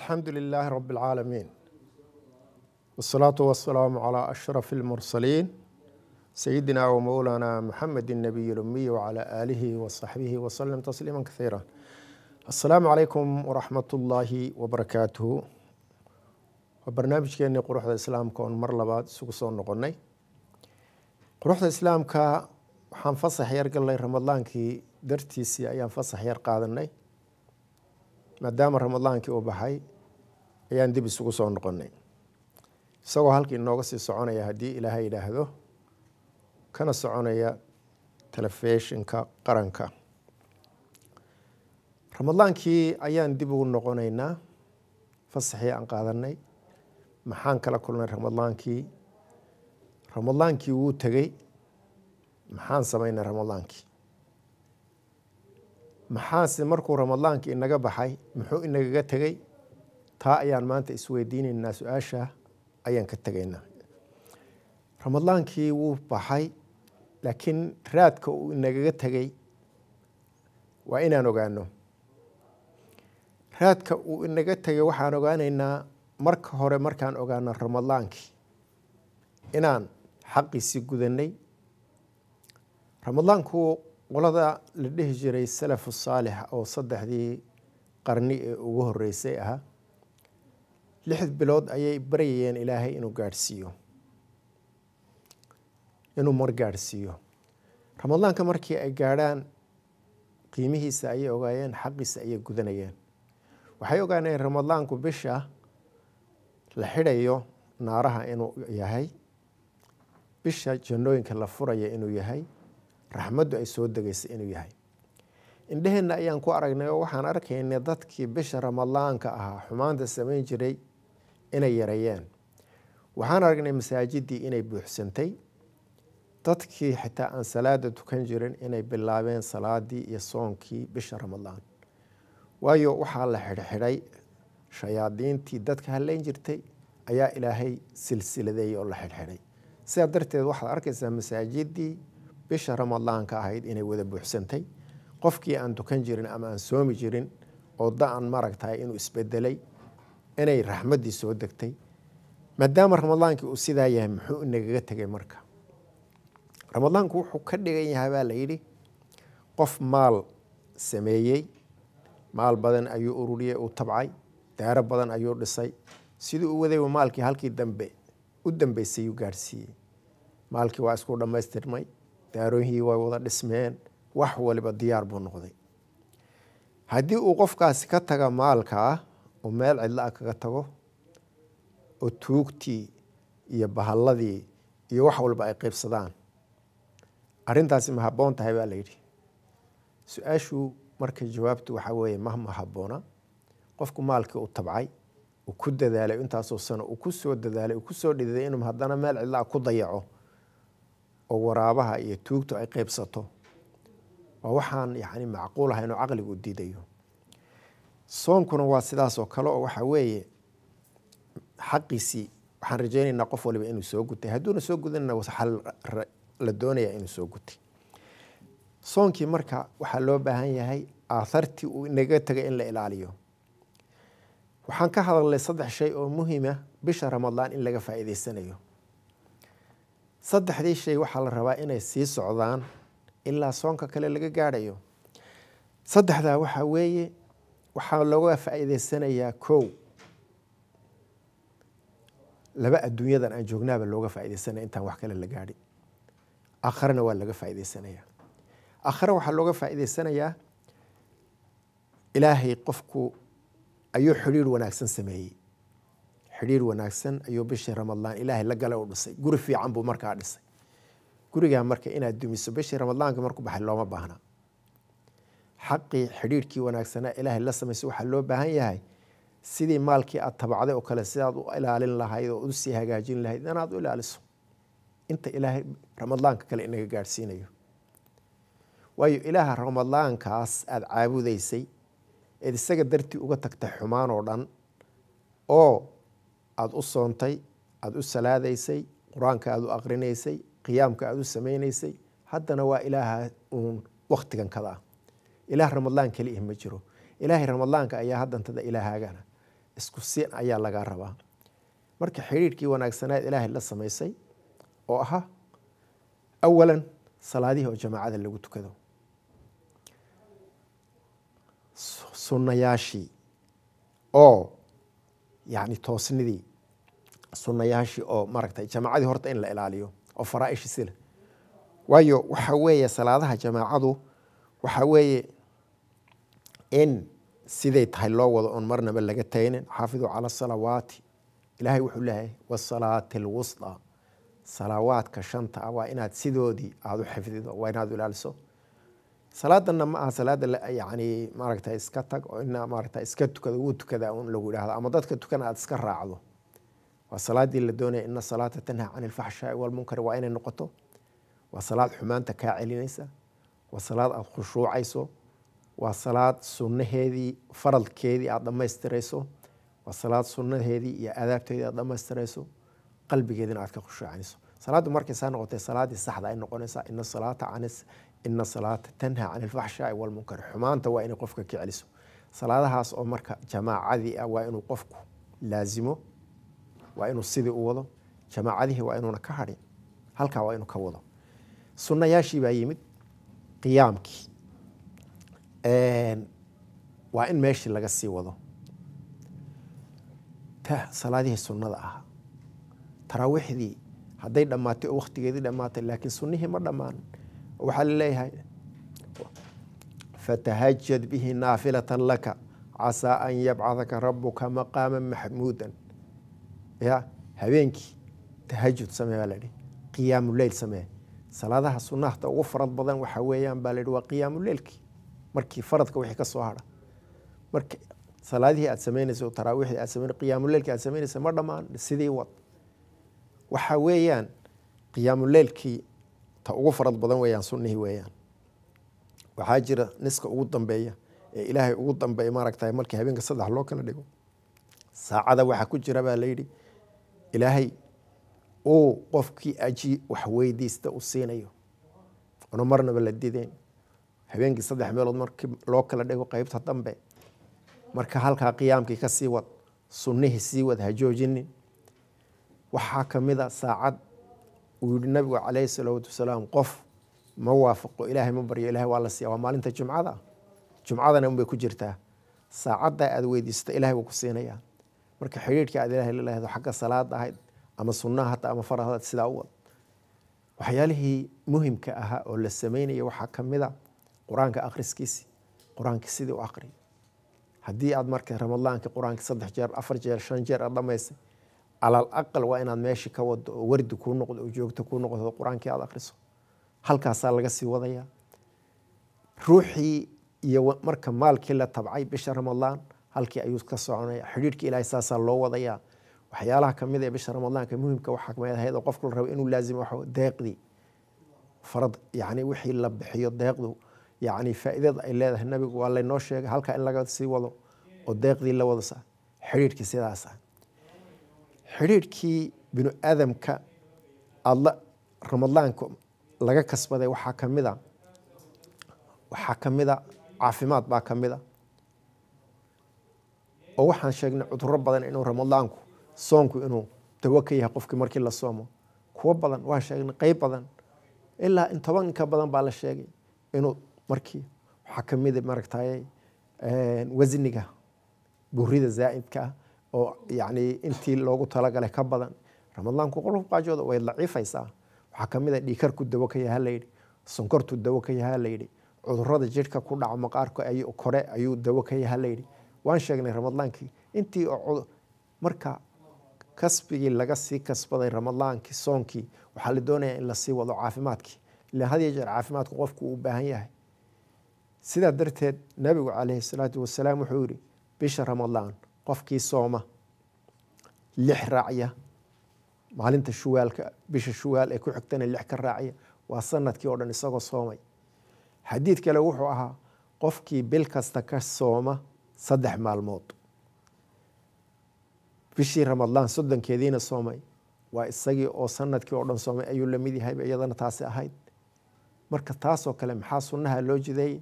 الحمد لله رب العالمين والصلاة والسلام على أشرف المرسلين سيدنا ومولانا محمد النبي الأمي وعلى آله وصحبه وسلم تسليما كثيرا السلام عليكم ورحمة الله وبركاته وبرنامجكeenii quruxda islaamka oon mar labaad isugu soo noqonnay quruxda islaamka waxaan fasax yar galnay ramadaankii dartiisii ayaan fasax yar qaadanay maadaama ramadaankii uu baxay ayaan dib isugu soo noqonay isagoo halkii inooga sii soconaya haddii ilaaha yidhaahdo kana soconaya telefeshinka qaranka ramadaankii ayaan dib ugu noqonaynaa fasaxii aan qaadanay maxaan kala kulnay ramadaankii ramadaankii wuu tegey maxaan samaynay ramadaankii maxaase markuu ramadaanka inaga baxay muxuu inagaga tegay taa ayaan maanta isweydiinaynaa su-aasha ayaan ka tegaynaa ramadaankii wuu baxay laakiin raadka uu inagaga tegay waa inaan ogaano raadka uu inaga tegay waxaan ogaanaynaa marka hore markaan ogaano ramadaankii inaan xaqiisii gudanay ramadaanku qolada la dhihi jiray salafu saalix oo saddexdii qarni ee ugu horreysay ah lix bilood ayay baryayeen ilaahay inuu gaadhsiiyo inuu mar gaadhsiiyo ramadaanka markii ay gaadhaan qiimihiisa ayay ogaayeen xaqiisa ayay gudanayeen waxay ogaaneen ramadaanku bisha la xidhayo naaraha inuu yahay bisha jannooyinka la furaya inuu yahay raxmaddu ay soo degaysa inuu yahay indheheenna ayaan ku aragnay oo waxaan arkaynay dadkii bisha ramadaanka ahaa xumaanta samayn jiray inay yareeyeen waxaan aragnay masaajiddii inay buuxsantay dadkii xitaa aan salaada tukan jirin inay bilaabeen salaadii iyo soonkii bisha ramadaan waayo waxaa la xidhxidhay shayaadiintii dadka halleyn jirtay ayaa ilaahay silsiladeeyey oo la xidhxidhay sidaa darteed waxaad arkaysaa masaajidii bisha ramadaanka ahayd inay wada buuxsantay qofkii aan dukan jirin ama aan soomi jirin oo da-an maragtahay inuu isbedelay inay raxmaddii soo degtay maadaama ramadaankii uu sidaa yahay muxuu inagaga tegay marka ramadaanku wuxuu ka dhigan yahaa baa la yidhi qof maal sameeyey maal badan ayuu ururiyey uu tabcay daaro badan ayuu dhisay sidii u wadayba maalkii halkii dambe u dambeysay gaadhsiiyey maalkii waa isku dhammaystirmay daarooyihii way wada dhismeen wax waliba diyaar buu noqday haddii uu qofkaasi ka taga maalka ah oo meel cidlo ah kaga tago oo tuugtii iyo bahalladii iyo wax walba ay qaybsadaan arintaasi ma haboon tahay baa layidhi su-aashu marka jawaabtu waxaa weeye mahma haboona qofku maalkii u tabcay uu ku dadaalay intaasoo sano uu ku dadaalay uu ku soo inuu haddana meel cidla a ah ku dayaco oo waraabaha iyo tuugtu ay qeybsato waa waxaan yani macquulaha inuu caqligu diidayo soonkuna waa sidaas oo kale oo waxaa weeye xaqiisii waxaan rajeynaynaa qof waliba inuu soo gutay hadduuna soo gudanana waxaa la doonayaa inuu soo gutay soonkii marka waxaa loo baahan yahay aathartii uu inaga tegay in la ilaaliyo waxaan ka hadalnay saddex shay oo muhima bisha ramadaan in laga faa'iidaysanayo saddexdii shay waxaa la rabaa inay sii socdaan ilaa soonka kale laga gaadhayo saddexdaa waxaa weeye waxaa looga faa'iideysanayaa kow laba adduunyadan aan joognaaba looga faa'iideysanaya intaan wax kale la gaadhin aakharena waa laga faa'iideysanayaa aakhare waxaa looga faa'iideysanayaa ilaahay qofku ayuu xidhiir wanaagsan sameeyey xidhiir wanaagsan ayuu bishii ramadaan ilaahay la gale u dhisay guri fiican buu markaa dhisay gurigaa marka inaad dumiso bishii ramadaanka markuu baxay looma baahna xaqii xidhiirhkii wanaagsanaa ilaahay la samayso waxaa loo baahan yahay sidii maalkii aad tabacday oo kale sidaad u ilaalin lahayd oo usii hagaajin lahayd inaad u ilaaliso inta ilaahay ramadaanka kale inaga gaadhsiinayo waayo ilaaha ramadaankaas aada caabudaysay eed isaga dartii uga tagtay xumaan oo dhan oo aad u soontay aad u salaadaysay qur-aanka aada u aqrinaysay qiyaamka aad u samaynaysay haddana waa ilaaha uun waktigan kada ah ilaah ramadlaan keliih ma jiro ilaahay ramadaanka ayaa hadantada ilaahagana isku sin ayaa lagaa rabaa marka xiriirkii wanaagsanaad ilaahay la samaysay oo ahaa awalan salaadihii oo jamaacada lagu tukado sunnayaashii oo yani toosinadii sunayaashii oo maaragtay jamaacadii horta in la ilaaliyo oo faraa'ishi sila waayo waxa weeye salaadaha jamaacadu waxa weeye in siday tahay loo wado oon marnaba laga taginin xaafiduu cala asalawaati ilaahay wuxuu leeyahay wasalaati alwusdaa salaawaadka shanta ah waa inaad sidoodii aada u xifdido waa inaad ilaaliso salaadana ma aha salaada yani maaragta iska tag oo ina maarata iska tukada wuu tukada un lagu yidhahdo ama dadka tukana aada iska raacdo waa salaadii la doonaya ina salaata tanha can ilfaxshaai walmunkar waa inay noqoto waa salaad xumaanta kaa celinaysa waa salaad aada khushuucayso waa salaad sunnaheedii faradkeedii aada dhammaystirayso waa salaad sunnaheedii iyo aadaabteedii aada dhammaystirayso qalbigeedina aad ka khushuucanayso salaaddu markaysaa noqotay salaadii saxda ay noqonaysaa ina salaata ina salaata tanhaa can ilfaxshaai walmunkar xumaanta waa inay qofka ka celiso salaadahaas oo marka jamaacadii ah waa inuu qofku laazimo waa inuu sidii u wado jamaacadihi waa inuuna ka hadhin halkaa waa inuu ka wado sunnayaashii baa yimid qiyaamkii waa in meeshii laga sii wado salaadihii sunnada ahaa taraawiixdii hadday dhammaatay oo wakhtigeedii dhammaatay laakiin sunnihii ma dhammaan waxaa laleeyahay fatahajad bihi naafilatan laka casaa an yabcadaka rabuka maqaama maxmuudan ya habeenkii tahajud samee baa lahi qiyaamuleyl samee salaadaha sunahta ugu farad badan waxa weeyaan baa lahi waa qiyaamuleylkii markii faradka wixii ka soo hadha marka salaadihii aad samaynaysa taraawiixdii aad samayn qiyaamuleylkii aad samaynaysa ma dhammaan sidii wad waxa weeyaan qiyaamuleylkii ta ugu farad badan weyaan sunihii weyaan waxaa jira niska ugu dambeeya ee ilaahay ugu dambeeya maaragta markii habeenka saddex loo kala dhigo saacada waxaa ku jira baa layidhi ilaahay uu qofkii aji wax weydiista u siinayo una marnaba la dideen habeenkii saddex meelood markii loo kala dhigo qeybta dambe marka halkaa qiyaamkii ka sii wad sunnihii sii wad ha joojinin waxaa kamid a ah saacad uu yihi nabigu caleyhi salawaatu wasalaam qof ma waafaqo ilaahay ma baryo ilahay waa la siiya waa maalinta jumcada jumcadana unbay ku jirtaa saacaddaa aad weydiisato ilahay wuu ku siinayaa marka xidhiidhka aad ilahay laleehdo xagga salaada ahayd ama sunnaha hataa ama farahdaad sidaa u wad waxyaalihii muhimka ahaa oo la sameynaya waxaa ka a qur-aanka akhriskiisi qur-aanka sidii u aqri haddii aad marka ramadaanka qur-aanka saddex jeer afar jeer shan jeer aad dhamaysay calaal aqal waa inaad meesha ka wado oo wardi kuu noqdo oo joogto kuu noqdo oo qur-aankii aada akhriso halkaasaa laga sii wadayaa ruuxii iyo marka maalkii la tabcay bisha ramadaan halkii ayuu ka soconaya xidhiirhka ilaahay saasaa loo wadayaa waxyaalaha kamid ee bisha ramadaanka muhimka waxaa kamid ahayd oo qofka la rabo inuu laazimo waxa deeqdii farad yacni wixii la bixiyo deeqdu yacni faa'iidada ay leedahay nabigu waa laynoo sheegay halkaa in laga sii wado oo deeqdii la wado saa xidhiirhkii sidaasa xidhiidhkii binu-aadamka aada ramadaanka laga kasbaday waxaa kamid a waxaa ka caafimaad baa ka mid oo waxaan sheegnay cuduro badan inuu ramadaanku soonku inuu dawo ka yahay qofkii markii la soomo kuwo badan waan sheegnay qeyb badan ilaa in toban inka badan baa la sheegay inuu markii waxaa kamida maaragtay wasniga burida zaa'idka ah oo yani intii loogu talagalay ka badan ramadaanku qolku qaajooda way lacifaysaa waxaa kamid a ah dhiikarku dawo ka yaha layidhi sonkortu dawo ka yaha layidhi cudurada jidhka ku dhaco maqaarka kore ayuu dawo ka yaha layidhi waan sheegnay ramadaankii intii marka kasbigii laga sii kasbaday ramadaankii soonkii waxaa la doonaya in lasii wado caafimaadkii ila had iyo jeer caafimaadku qofku uu baahan yahay sidaa darteed nabigu caleyhi salaatu wasalaam wuxuu yidhi bisha ramadaan qofkii sooma lix raaciya maalinta shuwaalka bisha shuwaal ee ku xigtana lix ka raaciya waa sanadkii oo dhan isagoo soomay xadiid kale wuxuu ahaa qofkii bil kasta ka sooma saddex maalmood bishii ramadaan soddonkeediina soomay waa isagii oo sanadkii oo dhan soomay ayuu lamid yahay iyadana taasi ahayd marka taasoo kale maxaa sunnaha loo jideeyey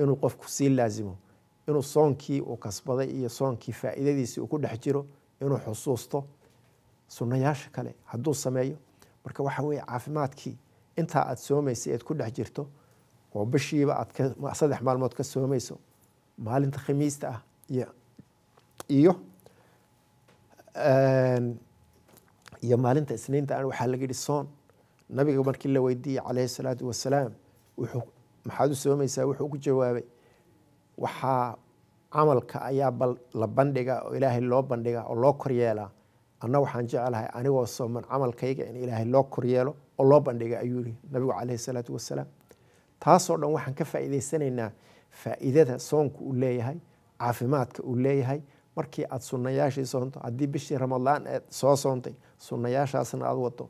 inuu qofku sii laasimo inuu soonkii uu kasbaday iyo soonkii faa'iidadiisii uu ku dhex jiro inuu xusuusto sunnayaasha kale hadduu sameeyo marka waxa weeye caafimaadkii intaa aada soomaysa eed ku dhex jirto oo bishiiba aad saddex maalmood ka soomayso maalinta khamiista ah iyo iyo maalinta isniinta a waxaa laga yihi soon nabiga markii la weydiiyey calayhi salaatu wasalaam wuxuu maxaad u soomaysaa wuxuu ku jawaabay waxaa camalka ayaa bal la bandhiga oo ilaahay loo bandhiga oo loo koryeelaa anna waxaan jeclahay anigoo sooman camalkayga in ilaahay loo koryeelo oo loo bandhiga ayuu yihi nabigu caleyhi salaatu wasalaam taasoo dhan waxaan ka faa'iideysanaynaa faa'iidada soonka uu leeyahay caafimaadka uu leeyahay markii aad sunayaashii soonto haddii bishii ramadaan eed soo soontay sunayaashaasna aad wado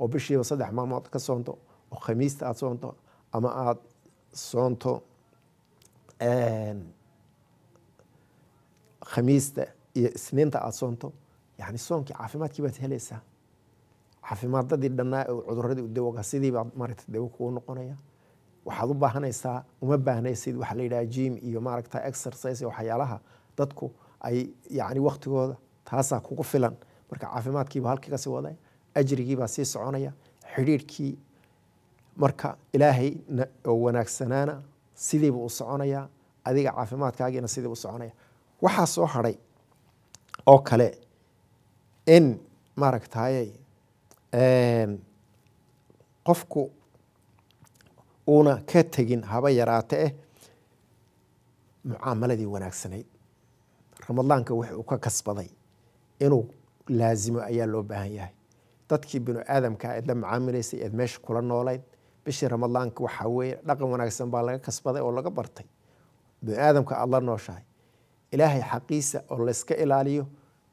oo bishiiba saddex maalmood ka soonto oo khamiista aad soonto ama aada soonto khamiista iyo isniinta aada soonto yani soonkii caafimaadkii baad helaysaa caafimaadadii dhannaa cuduradii udawoga sidii baad dawo kugu noqonaya waxaad u baahanaysaa uma baahnaysid waxa la yidhaha jim iyo maaragta exercise waxyaalaha dadku ay yacni waktigooda taasaa kugu filan marka caafimaadkiiba halkii kasii wadaya ajrigiibaa sii soconaya xidhiirhkii marka ilaahay oo wanaagsanaana sideybuu u soconayaa adiga caafimaadkaagiina sidii u soconaya waxaa soo hadhay oo kale in maaragtayey qofku uuna ka tegin haba yaraate eh mucaamaladii wanaagsanayd ramadaanka wix uu ka kasbaday inuu laasimo ayaa loo baahan yahay dadkii binu aadamka eed la macaamilaysay eed meesha kula noolayd bishii ramadaanka waxaa weye dhaqan wanaagsan baa laga kasbaday oo laga bartay biniaadamka aad la nooshahay ilaahay xaqiisa oo layska ilaaliyo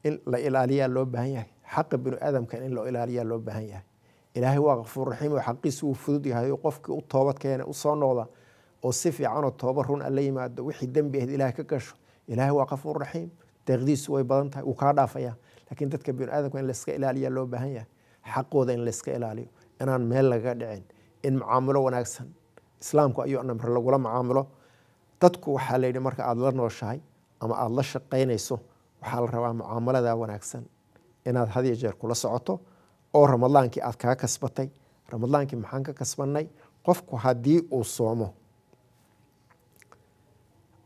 in la ilaaliyaa loo baahan yahay xaqa biniaadamka in loo ilaaliyaa loo baahan yahay ilaahay waa kafuurraxiim oo xaqiisu uu fudud yahay oo qofkii u toobad keena usoo noqda oo si fiicanoo tooba run ah a yimaado wixii dembi ahayd ilaahay ka gasho ilaahay waa kafuurraxiim deeqdiisu way badan tahay wuu kaa dhaafayaa laakiin dadka biniaadamka in layska ilaaliyaa loo baahan yahay xaqooda in layska ilaaliyo inaan meel lagaga dhicin in mucaamulo wanaagsan islaamku ayuu namre lagula mucaamulo dadku waxaa layidhi marka aada la nooshahay ama aada la shaqaynayso waxaa la rabaa mucaamaladaa wanaagsan inaad hadiyo jeer kula socoto oo ramadaankii aad kaga kasbatay ramadaankii maxaan ka kasbanay qofku haddii uu soomo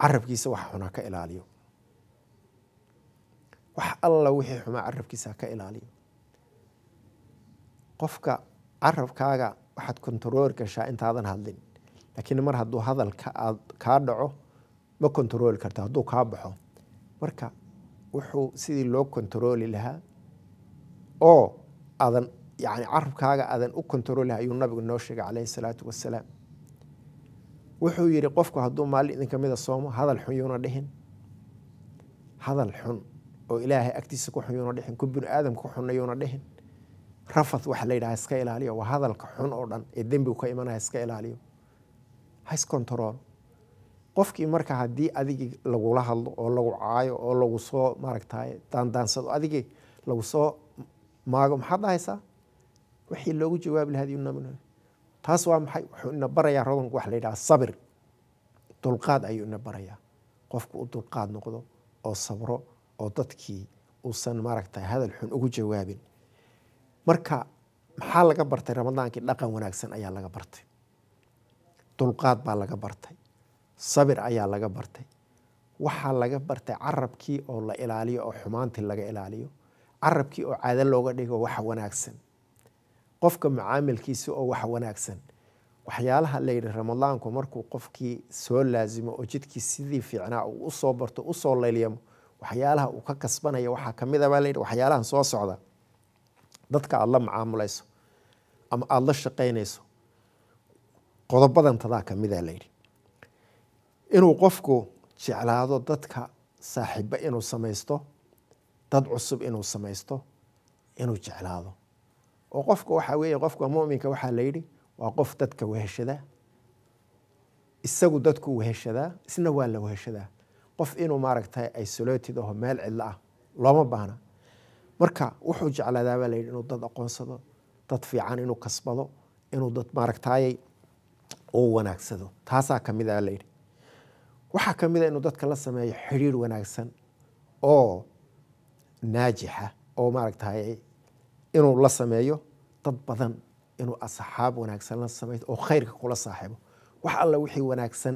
carabkiisa wax xunaa ka ilaaliyo wax alla wixii xumaa carabkiisa ka ilaaliyo qofka carabkaaga waxaad kontarooli gashaa intaadan hadlin laakiin mar haduu hadalka aad kaa dhaco ma kontarooli karta hadduu kaa baxo marka wuxuu sidii loo kontarooli lahaa oo aadan yani carabkaaga aadan u kontarooli laha ayuu nabigu noo sheegay caleyhi salaatu wasalaam wuxuu yidhi qofku hadduu maalin idinka mida soomo hadal xun yuuna dhihin hadal xun oo ilaahay agtiisa ku xun yuuna dhihin ku bini aadamka ku xunna yuuna dhihin rafad waxa la yidhaha iska ilaaliyo waa hadalka xun oo dhan ee dembigu ka imanaya iska ilaaliyo hiscontrol qofkii marka haddii adigii lagula hadlo oo lagu caayo oo lagu soo maaragtay daandaansado adigii lagu soo maago maxaad dhahaysaa wixii loogu jawaabi lahaad taas waa maxay wuxuu ina barayaa rodanku waxa la yidhaha sabir dulqaad ayuu ina barayaa qofku u dulqaad noqdo oo sabro oo dadkii uusan maaragtay hadal xun ugu jawaabin marka maxaa laga bartay ramadaankii dhaqan wanaagsan ayaa laga bartay dulqaad baa laga bartay sabir ayaa laga bartay waxaa laga bartay carabkii oo la ilaaliyo oo xumaantii laga ilaaliyo carabkii oo caado looga dhigo waxa wanaagsan qofka macaamilkiisi oo wax wanaagsan waxyaalaha layidhi ramadaanku markuu qofkii soo laasimo oo jidkii sidii fiicnaa uu usoo barto usoo layliyamo waxyaalaha uu ka kasbanaya waxaa kamid abaa layidhi waxyaalahan soo socda dadka aad la macaamulayso ama aada la shaqaynayso qodobadan tadaa kamida ah layidhi inuu qofku jeclaado dadka saaxiibo inuu samaysto dad cusub inuu samaysto inuu jeclaado oo qofka waxaa weeye qofka muminka waxaa la yidhi waa qof dadka weheshadaa isagu dadku weheshadaa isna waa la weheshadaa qof inuu maaragtay isoloted aho meel cidlo ah looma baahna marka wuxuu jeclaadaabaa layidhi inuu dad aqoonsado dad fiican inuu kasbado inuu dad maaragtaayay oo wanaagsado taasaa kamid a ah layidhi waxaa ka mid a ah inuu dadka la sameeyo xidhiir wanaagsan oo naajixa oo maaragtaayay inuu la sameeyo dad badan inuu asxaab wanaagsan la sameeyo oo khayrka kula saaxiibo wax alla wixii wanaagsan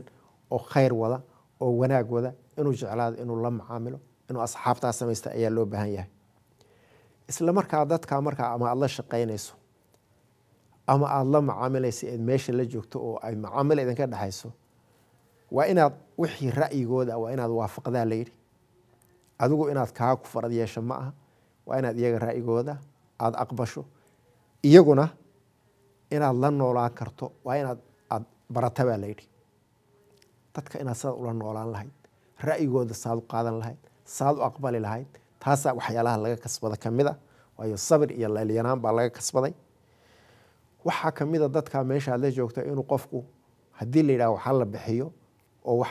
oo khayr wada oo wanaag wada inuu jeclaado inuu la macaamilo inuu asxaabtaa samaysta ayaa loo baahan yahay isla markaa dadkaa markaa ama aada la shaqaynayso ama aada la macaamilayso eed meesha la joogto oo ay macaamil idinka dhexayso waa inaad wixii ra'yigooda waa inaad waafaqdaa layidhi adigu inaad kaa ku farad yeesho ma aha waa inaad iyaga ra'yigooda aada aqbasho iyaguna inaad la noolaan karto waa inaad aada barata baa layidhi dadka inaad saad ula noolaan lahayd ra'yigooda saad u qaadan lahayd saad u aqbali lahayd taasa ah waxyaalaha laga kasbada kamid a ah. waayo sabir iyo leelyanaan baa laga kasbaday waxaa kamida ah dadka meesha aadla joogta inuu qofku haddii la yidhaah waxaa la bixiyo oo wax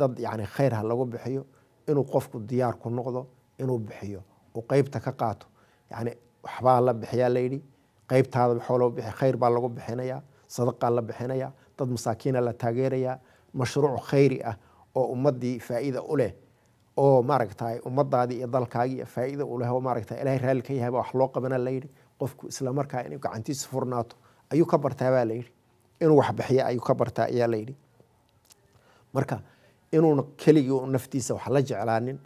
dad yani khayrha lagu bixiyo inuu qofku diyaar ku noqdo inuu bixiyo uu qeybta ka qaato yani waxbaa la bixiyaa layidhi qeybtaada waxoolo bixi khayr baa lagu bixinayaa sadaqaa la bixinayaa dad masaakiina la taageerayaa mashruuc khayri ah oo ummaddii faa u leh oo maaragtay ummadaadii iyo dalkaagii iyo faa-ida u leh oo maaragta ilaahay raalli ka yahay baa wax loo qabana layidhi qofku isla markaa inuu gacantiisa furnaato ayuu ka bartaa baa layidhi inuu wax bixiya ayuu ka bartaa ayaa layidhi marka inuuna keligii naftiisa wax la jeclaanin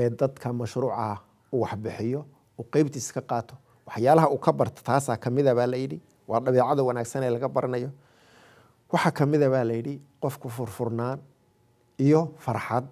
ee dadka mashruucaha uu waxbixiyo uu qeybtiisa ka qaato waxyaalaha uu ka barta taasaa kamida baa layidhi waa dhabeecada wanaagsan ee laga baranayo waxaa kamida baa layidhi qofku furfurnaan iyo farxad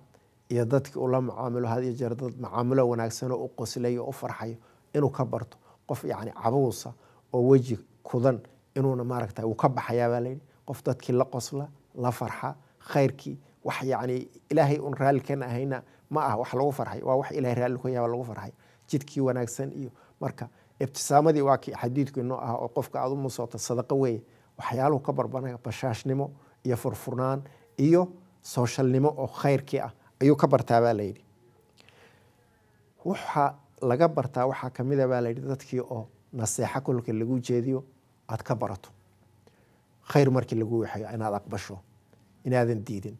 iyo dadkii ula macaamilo had iyo jeer dad macaamilo wanaagsan u qoslayo u farxayo inuu ka barto qof yacni cabuusa oo weji kudan inuuna maaragta wuu ka baxayaabaa layidhi qof dadkii la qosla la farxa khayrkii wax yacni ilaahay un raallikan ahayna ma ah wax lagu farxay waa wax ilahay raalli ka yaaba lagu farxay jidkii wanaagsan iyo marka ibtisaamadii waa kii xadiidku ah oo qofka aada u musoota sadaqo weeye waxyaaluhu ka barbanaya bashaashnimo iyo furfurnaan iyo sooshalnimo oo khayrkii ah ayuu ka bartaa baa layidhi waxa laga bartaa waxaa kamid baa layidhi dadkii oo naseexo kolka lagu jeediyo aada ka barato khayr markii lagu waxayo inaad aqbasho inaadan diidin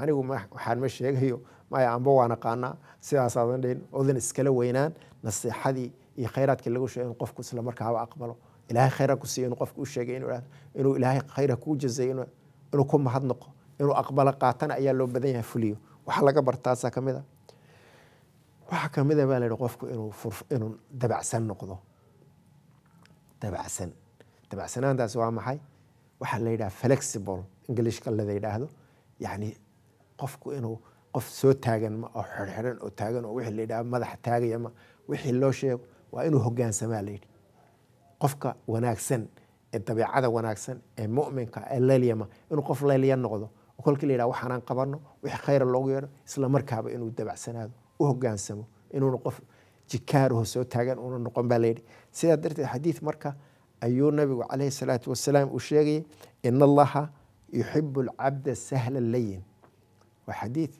anigu waxaan ma sheegayo maya amba waan aqaanaa sidaasaadan dhihin odan iskala weynaan naseexadii iyo khayraadkii lagu sheegay in qofku isla markaaba aqbalo ilaahay khayra ku siiyo inuu qofku u sheegay inuu ilaahay khayra kuu jazeeyo inuu ku mahadnaqo inuu aqbalo qaatana ayaa loo badan yahay fuliyo waxaa laga bartaasaa kamid a waxaa kamid baa la qofku inuu inuu dabacsan noqdo dabacsan dabacsanaantaasi waa maxay waxaa la yidhaha flexible englishka lada yidhaahdo yacni qofku inuu qof soo taagan ma oo xirxiran oo taagan oo wixii la yidhaha madaxa taagaya ma wixii loo sheego waa inuu hogaansamaa la yidhi qofka wanaagsan ee dabeecada wanaagsan ee mu'minka ee leelyama inuu qof lelya noqdo kolka la yidhaha waxaanaan qabanno wix khayra loogu yeedho isla markaaba inuu dabacsanaado u hogaansamo inuuna qof jikaaraho soo taagan uuna noqon baa layidhi sidaa darteed xadiid marka ayuu nabigu calayhi salaatu wasalaam uu sheegayay in allaha yuxibu alcabda sahla layin waa xadiid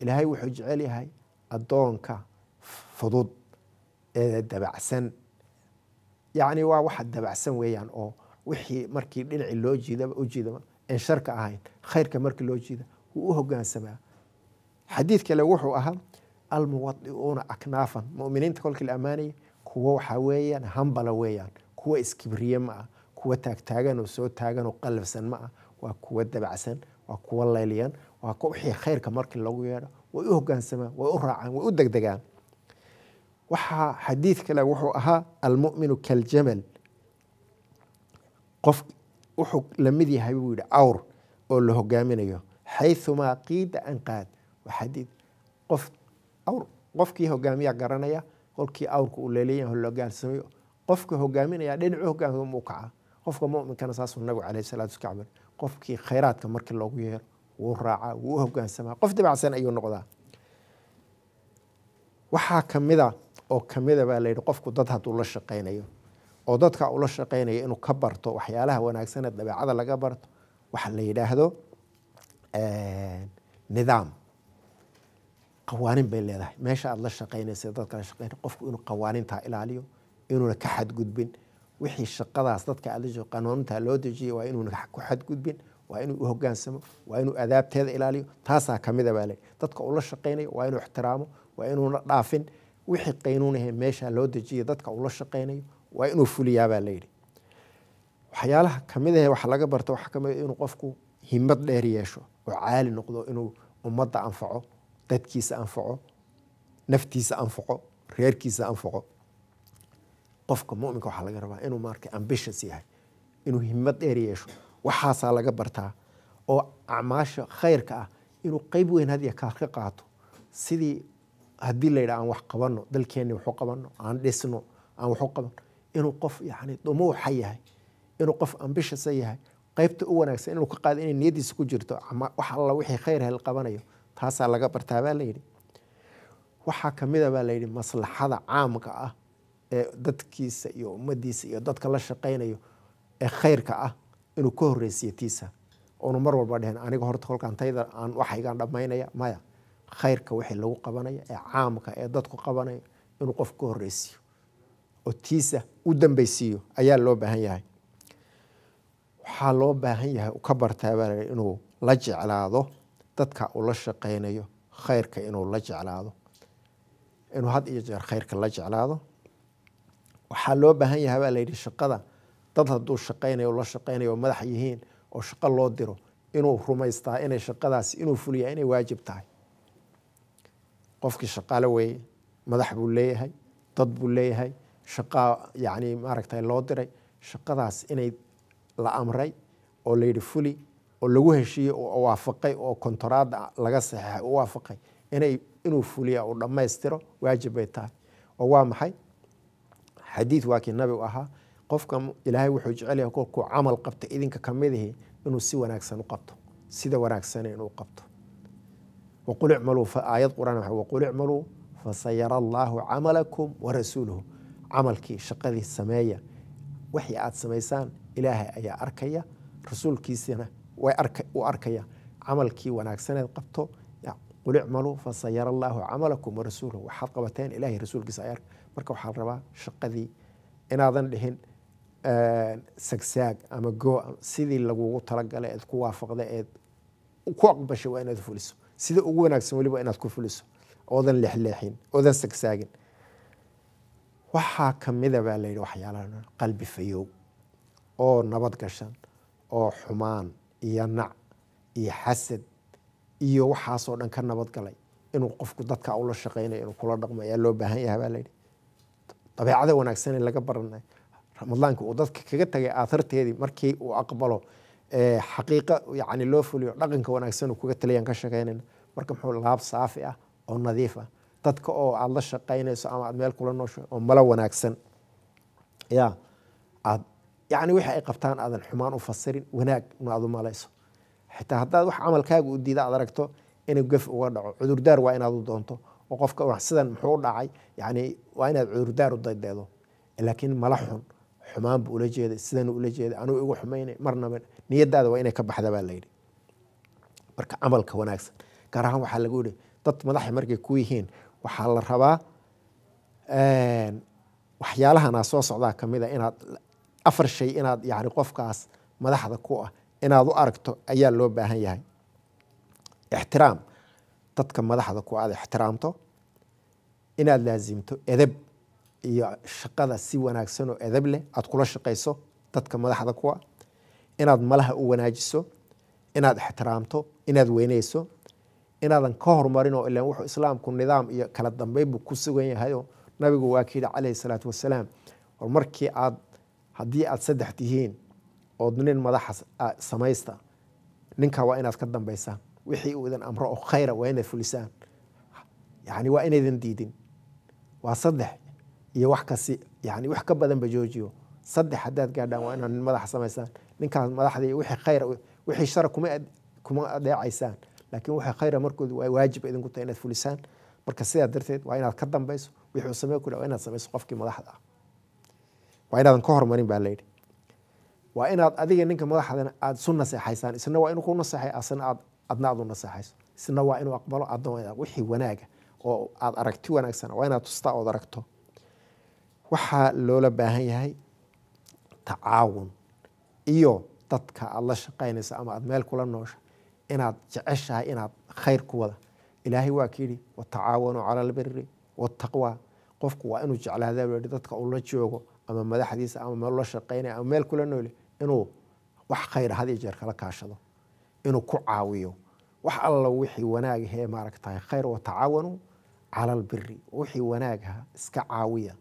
ilaahay wuxuu jecel yahay addoonka fudud ee dabacsan yacni waa waxa dabacsan weeyaan oo wixii markii dhinacii loo jiidaba u jiidaba ee sharka ahayd khayrka marka loo jiida wuu u hogaansamaa xadiid kale wuxuu ahaa almuwadiuuna aknaafan muminiinta kolkii la ammaanaya kuwo waxaa weeyaan hambala weeyaan kuwo iskibriye ma ah kuwa taagtaagan oo soo taagan oo qalafsan ma ah waa kuwo dabacsan waa kuwo layliyan waa wixii khayrka markii lagu yeedho way u hogaansamaan way u raacaan way u degdegaan waxaa xadiid kale wuxuu ahaa almuminu kaljamal qof wuxuu la mid yahay buu yidhi cawr oo la hogaaminayo xayumaa qiida anqaad waxadid qof awr qofkii hogaamiyaa garanaya kolkii awrka uu leeleeyahay hologaalsamayo qofka hogaaminaya dhinacu hogaamim u kaca qofka muminkana saasuu nabigu caleyh salaatu wasalaamu qofkii khayraadka markii loogu yeero wuu raacaa wuu hogaansamaa qof dabacsan ayuu noqdaa waxaa kamida oo kamida baa layidhi qofku dad hadduu la shaqaynayo oo dadka ula shaqeynaya inuu ka barto waxyaalaha wanaagsanee dabeecada laga barto waxa la yidhaahdo eh, nidaam qawaanin bay leedahay meesha aada la shaqeynaysa dadkala shaqeyn qofku inuu qawaanintaa ilaaliyo inuuna ka xadgudbin wixii shaqadaas dadka aad qanuunintaa loo dejiyay waa inuuna ku xadgudbin waa inuu uhogaansamo waa inuu adaabteeda ilaaliyo taasaa kamida baa le dadka ula shaqeynayo waa inuu ixtiraamo waa inuuna dhaafin wixii qaynuunahe meesha loo dejiya dadka ula shaqeynayo waa inuu fuliyaabaa layidhi waxyaalaha kamid ahe wax laga barta waxaa kamid ah inuu qofku himad dheer yeesho oo caali noqdo inuu ummadda anfaco dadkiisa anfaco naftiisa anfaco reerkiisa anfaco qofka muminka waxaa laga rabaa inuu marka ambitious yahay inuu himad dheer yeesho waxaasaa laga bartaa oo acmaasha khayrka ah inuu qeyb weyn hadiya kaa ka qaato sidii haddii layidha aan wax qabano dalkeenni waxu qabano aan dhisno aan waxu qabano inuu qof yani dumuuxa yahay inuu qof ambishasa yahay qeybta u wanaagsan inuu ka qaado inay niyadiisa ku jirto wax alla wixii khayr hel qabanayo taasaa laga bartaa baa layidhi waxaa kamida baa layidhi maslaxada caamka ah ee dadkiisa iyo ummadiisa iyo dadka la shaqaynayo ee khayrka ah inuu ka horeysiyo tiisa oonu mar walba dheheen aniga horta kolkaan tayda aan waxaygaan dhammaynaya maya khayrka wixii lagu qabanaya ee caamka ee dadku qabanaya inuu qof ka horeysiyo oo tiisa u dambeysiiyo ayaa loo baahan yahay waxaa loo baahan yahay ka bartaabaa inuu la jeclaado dadka uu la shaqeynayo khayrka inuu la jeclaado inuu had iyo jeer khayrka la jeclaado waxaa loo baahan yahay baa layidhi shaqada dad hadduu shaqeynayo la shaqeynayo madax yihiin oo shaqo loo diro inuu rumaystaa inay shaqadaas inuu fuliyaa inay waajib tahay qofkii shaqaale weeye madax buu leeyahay dad buu leeyahay shaqa yani maaragtay loo diray shaqadaas inay la amray oo layidhi fuli oo lagu heshiiyey oo waafaqay oo kontoraada laga saxeexay oo waafaqay inay inuu fuliya uu dhammaystiro waajib bay tahay oo waa maxay xadiid waa kii ahaa qofka ilaahay wuxuu jecelyahay kolkuu camal qabta idinka kamidihi inuu si wanaagsan u qabto sida wanaagsan inuu qabto waqul icmaluu aayad qur-aan waqul icmaluu fasayara allaahu camalakum warasuuluhu camalkii shaqadii sameeya wixii aad samaysaan ilaahay ayaa arkaya rasuulkiisana u arkaya camalkii wanaagsaneed qabto qul icmaluu fasayara allaahu camalakum warasuulahu waxaad qabateen ilahay rasuulkiisa ay ark marka waxaa rabaa shaqadii inaadan dhihin sagsaag ama goo sidii lagugu talagala eed ku waafaqda eed ku aqbashay waa inaad fuliso sida ugu wanaagsan weliba inaad ku fuliso oodan leexleexin oodan sagsaagin waxaa kamida baa layidhi waxyaalaha qalbi fayow oo nabad gashan oo xumaan iyo nac iyo xasad iyo waxaasoo dhan ka nabad galay inuu qofku dadka ula shaqeynay inuu kula dhaqma ayaa loo baahan yaha baa layidhi dabeecada wanaagsan laga baranay ramadaanka uu dadka kaga tagay aaharteedii markii uu aqbalo xaqiiqa yacni loo fuliyo dhaqanka wanaagsan uu kaga taliyan ka shaqeynayna marka muxuu laab saafi ah oo nadiif ah dadka oo aad la shaqaynayso ama aad meel kula noosho oo malo wanaagsan ya aad yani wixi ay qabtaan aadan xumaan u fasirin wanaag aad u malayso xitaa haddaad wax camalkaaga u diida aad aragto inuu gef uga dhaco cudurdaar waa inaad u doonto oo qofka sidan muxuu dhacay yani waa inaad cudurdaar u daydeedo laakiin mala xun xumaan bu ula jeeday sidanu ula jeeday anuu igu xumaynay marnaba niyadaada waa inay ka baxda baa layidhi marka camalka wanaagsan gaar ahaan waxaa lagu yihi dad madaxa markay ku yihiin waxaa la rabaa waxyaalahanaa soo socdaa kamida ah inaad afar shay inaad yani qofkaas madaxda ku ah inaad u aragto ayaa loo baahan yahay ixtiraam dadka madaxda ku aad ixtiraamto inaad laasimto edeb iyo shaqada si wanaagsan oo edab leh aad kula shaqeyso dadka madaxda ku ah. inaad malaha u wanaajiso inaad ixtiraamto inaad weyneyso inaadan ka horumarinoo ilan wuxuu islaamku nidaam iyo kala dambeynbuu ku sugan yahayo nabigu waa kayidhi caleyhi salaatu wasalaam war aad haddii aad saddex tihiin ood nin madaxa samaysta ninka waa inaad ka dambaysaan wixii uu idin amro oo khayra waa inaad fulisaan yani waa inaydan diidin waa saddex iyo wax kasi yani wax ka badanba joojiyo saddex haddaad gaadhaan waa inaad nin madaxa samaysaan ninkaas madaxda wixii khayra wixii shara kuma adeecaysaan laakiin waxa khayra markood waa waajiba idinku tahay inaad fulisaan marka sidaa darteed waa inaad ka dambayso wixuu sameyn ku waa inaad samayso qofkii madaxda ah waa inaadan ka hormarin baa layidhi waa inaad adiga ninka madaxdana aada isu naseexaysaan isna waa inuu ku naseexay asna aad adna aad u naseexayso isna waa inuu aqbalo adna wixii wanaaga oo aada aragti wanaagsan waa inaad tustaa ood aragto waxaa loola baahan yahay tacaawun iyo dadka aada la shaqaynayso ama aada meel kula noosha inaad jeceshahay inaad khayr ku wada ilaahay waa ka yidhi watacaawanuu cala albiri wataqwa qofku waa inuu jeclaadaa buu yihi dadka uu la joogo ama madaxdiisa ama meel la shaqaynaya ama meel kula noole inuu wax khayra had iyo jeer kala kaashado inuu ku caawiyo wax alla wixii wanaagahee maaragtahay khayr watacaawanuu cala albiri wixii wanaagaha iska caawiya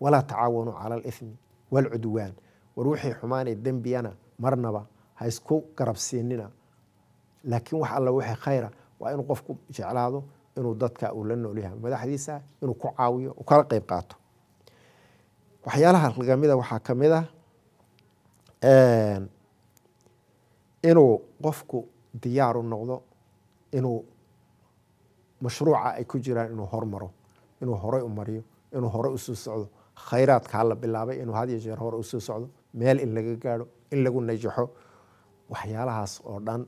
walaa tacaawanuu cala alithmi waalcudwaan war wixii xumaanee dembiyana marnaba ha isku garabsiinina laakiin wax alla wixii khayra waa inuu qofku jeclaado inuu dadka uu la noolyahay madaxdiisa inuu ku caawiyo u kala qeyb qaato waxyaalaha lagamida waxaa ka mid ah inuu qofku diyaaru noqdo inuu mashruuca ay ku jiraan inuu hormaro inuu horey u mariyo inuu horey usoo socdo khayraadkaa la bilaabay inuu had iyo jeer hore usoo socdo meel in laga gaadho in lagu najaxo waxyaalahaas oo dhan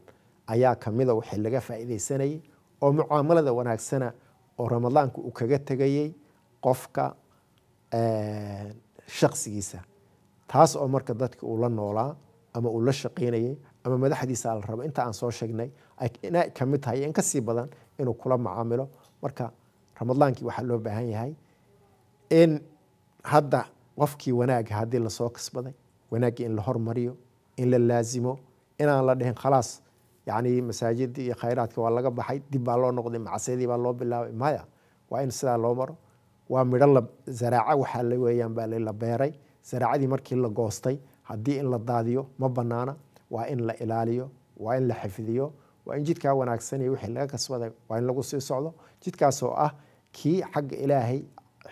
ayaa kamida wixii laga faa'iidaysanayay oo mucaamalada wanaagsana oo ramadaanku uu kaga tegayay qofka eh, shaksigiisa taas oo marka dadki uu noolaa ama uu la shaqaynayay ama madaxdiisa la rabo inta aan soo sheegnay inay kamid tahay in kasii badan inuu kula macaamilo marka ramadaankii waxaa loo baahan yahay in hadda qofkii wanaaga haddii lasoo kasbaday wanaaggii in la hormariyo in la laazimo inaan la dhihin khalaas yani masaajidii iyo khayraadka waa laga baxay dib baa loo noqday macsiyadii baa loo bilaabay maya waa in sidaa loo maro waa midho zaraaca waxaa laweyaan baa la beeray zaraacadii markii la goostay haddii in la daadiyo ma banaana waa in la ilaaliyo waa in la xifdiyo waa in jidkaa wanaagsan iyo wixii laga kasbaday waa in lagu sii socdo jidkaasoo ah kii xagga ilaahay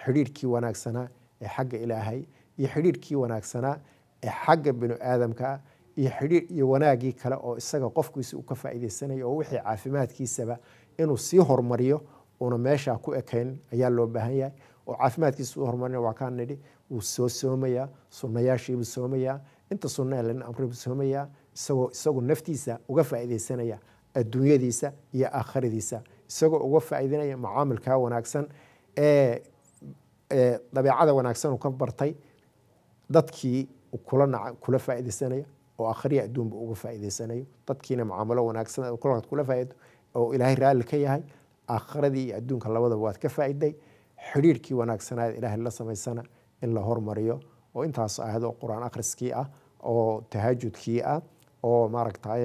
xidhiirkii wanaagsanaa ee xagga ilaahay iyo xidhiirkii wanaagsanaa ee xagga binu aadamkaa iyo xidhiir iyo wanaagii kale oo isaga qofkiisa u ka faa'iidaysanaya oo wixii caafimaadkiisaba inuu sii hormariyo uuna meeshaa ku ekayn ayaa loo baahan yahay oo caafimaadkiisa u horumarina waa kaan nidhi wuu soo soomayaa sunnayaashiibuu soomayaa inta sunna lana amri buu soomayaa isagoo isagu naftiisa uga faa'iidaysanaya adduunyadiisa iyo aakhiradiisa isagoo uga faa'iidinaya macaamilkaa wanaagsan ee dabeecada wanaagsan uu ka bartay dadkii kula kula faa'iidaysanaya oo akhriya adduunba uga faa'iidaysanayo dadkiina mucaamalo wanaagsan kulankaad kula faa'ido oo ilaahay raalli ka yahay aakhiradii iyo adduunka labadaba waad ka faa'iday xidhiirhkii wanaagsanaad ilaahay la samaysana in la hormariyo oo intaas ahdo qur-aan akhriskii ah oo tahaajudkii ah oo maaragtay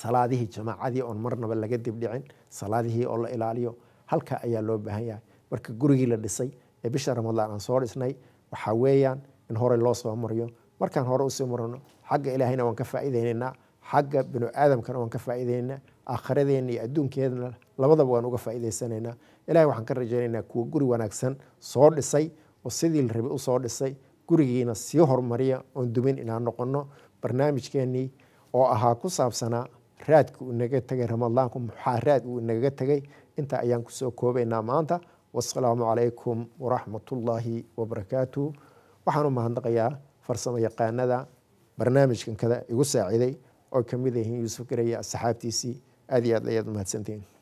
salaadihii jamaacadii oon marnaba laga dibdhicin salaadihii oo la ilaaliyo halka ayaa loo baahan yahay marka gurigii la dhisay ee bisha ramadaan aan soo dhisnay waxaa weeyaan in horey loo soo mariyo markaan hore usii marano xagga ilaahayna waan ka faa'iidaynaynaa xagga binu aadamkana waan ka faa'iidaynaa aakhiradeenna iyo adduunkeedna labadaba waan uga faa'iidaysanaynaa ilahay waxaan ka rajaynaynaa kuwa guri wanaagsan soo dhisay oo sidii rabi u soo dhisay gurigiina sii horumariya oon dumin inaan noqonno barnaamijkeenii oo ahaa ku saabsanaa raadka uu inaga tegay ramadaanku maxaa raad uu inagaga tegay intaa ayaan kusoo koobaynaa maanta wasalaamu calaykum waraxmatullaahi wabarakaatu waxaan mahadnaqayaa farsamo yaqaanada barnaamijkan kada igu saaciday oo kamid ahiin yuusuf garaya asxaabtiisii aad iyo aad ayaad mahadsantihiin